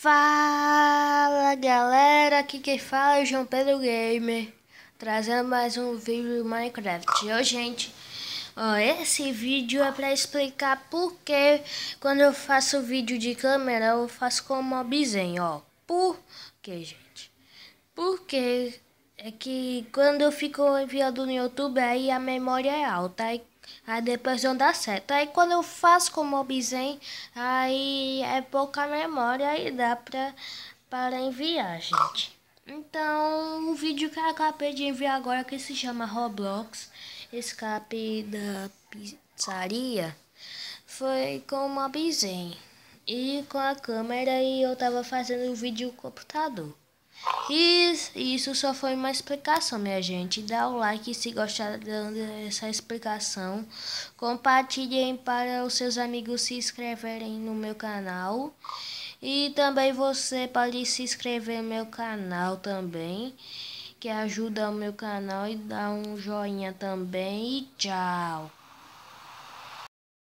Fala galera, aqui quem fala é o João Pedro Gamer Trazendo mais um vídeo do Minecraft Ô gente, ó, esse vídeo é pra explicar por que Quando eu faço vídeo de câmera eu faço com mobzinho, ó Por que gente? Porque é que quando eu fico enviando no YouTube, aí a memória é alta, aí, aí depois não dá certo. Aí quando eu faço com o Mobizen, aí é pouca memória e dá pra, para enviar, gente. Então, o vídeo que eu acabei de enviar agora, que se chama Roblox, escape da pizzaria, foi com o Mobizen e com a câmera e eu tava fazendo o vídeo no computador. E isso só foi uma explicação, minha gente. Dá o like se gostar dessa explicação. Compartilhem para os seus amigos se inscreverem no meu canal. E também você pode se inscrever no meu canal também, que ajuda o meu canal e dá um joinha também. E tchau!